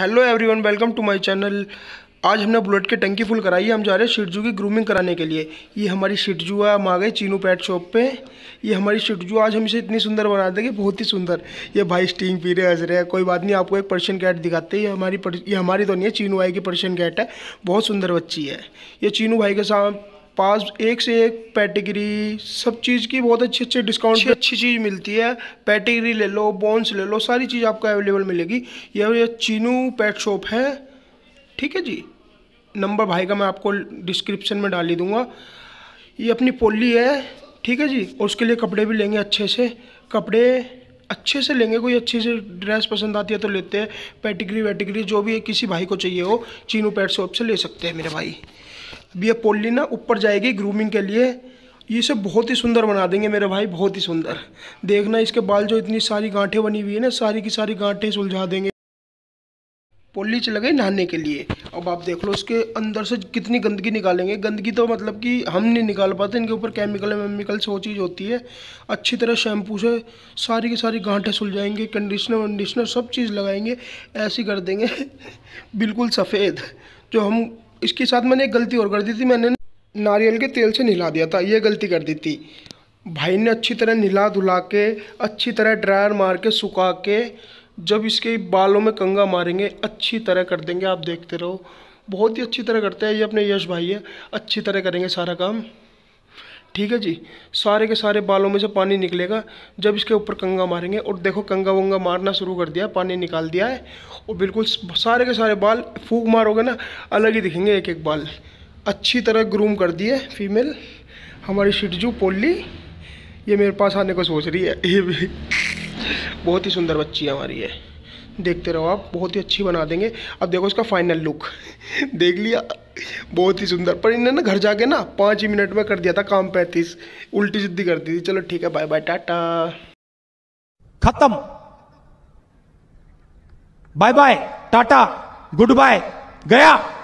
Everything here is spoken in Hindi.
hello everyone welcome to my channel आज हमने बुलेट की टंकी फुल कराई है हम जा रहे हैं शिटजू की ग्रूमिंग कराने के लिए ये हमारी शिटजू है हम आ गए चीनू पैट शॉप पे ये हमारी शिटजू आज हम इसे इतनी सुंदर बना देंगे बहुत ही सुंदर ये भाई स्टीम पी रहे हंस रहे हैं कोई बात नहीं आपको एक पर्शियन कैट दिखाते हैं ये हमारी ये हमारी तो नहीं है चीनू भाई की पर्शियन कैट है बहुत सुंदर बच्ची है ये चीनू भाई के साथ पास एक से एक पैटेगरी सब चीज़ की बहुत अच्छे अच्छे डिस्काउंट पे अच्छी चीज़ मिलती है पैटेगरी ले लो बॉन्स ले लो सारी चीज़ आपको अवेलेबल मिलेगी यह चीनू पेट शॉप है ठीक है जी नंबर भाई का मैं आपको डिस्क्रिप्शन में डाल ही दूँगा ये अपनी पोली है ठीक है जी और उसके लिए कपड़े भी लेंगे अच्छे से कपड़े अच्छे से लेंगे कोई अच्छे से ड्रेस पसंद आती है तो लेते हैं पैटिगरी वेटिग्री जो भी किसी भाई को चाहिए हो चीनू पेट शॉप से ले सकते हैं मेरे भाई ये पोली ना ऊपर जाएगी ग्रूमिंग के लिए ये इसे बहुत ही सुंदर बना देंगे मेरे भाई बहुत ही सुंदर देखना इसके बाल जो इतनी सारी गांठें बनी हुई है ना सारी की सारी गांठें सुलझा देंगे पोली चले गए नहाने के लिए अब आप देख लो उसके अंदर से कितनी गंदगी निकालेंगे गंदगी तो मतलब कि हम नहीं निकाल पाते इनके ऊपर केमिकल वेमिकल से वो चीज़ होती है अच्छी तरह शैम्पू से सारी की सारी गांठें सुलझाएंगे कंडीशनर वंडीशनर सब चीज़ लगाएंगे ऐसी कर देंगे बिल्कुल सफ़ेद जो हम इसके साथ मैंने एक गलती और कर दी थी मैंने नारियल के तेल से नहला दिया था ये गलती कर दी थी भाई ने अच्छी तरह नहला धुला के अच्छी तरह ड्रायर मार के सुखा के जब इसके बालों में कंगा मारेंगे अच्छी तरह कर देंगे आप देखते रहो बहुत ही अच्छी तरह करते हैं ये अपने यश भाई है अच्छी तरह करेंगे सारा काम ठीक है जी सारे के सारे बालों में से पानी निकलेगा जब इसके ऊपर कंगा मारेंगे और देखो कंगा वंगा मारना शुरू कर दिया पानी निकाल दिया है और बिल्कुल सारे के सारे बाल फूक मारोगे ना अलग ही दिखेंगे एक एक बाल अच्छी तरह ग्रूम कर दिए फीमेल हमारी शिटजू पोली ये मेरे पास आने को सोच रही है ये भी बहुत ही सुंदर बच्ची है हमारी है देखते रहो आप बहुत ही अच्छी बना देंगे अब देखो इसका फाइनल लुक देख लिया बहुत ही सुंदर पर इन्हें ना घर जाके ना पाँच ही मिनट में कर दिया था काम पैंतीस उल्टी सिद्धि कर दी थी चलो ठीक है बाय बाय टाटा खत्म bye bye tata goodbye गया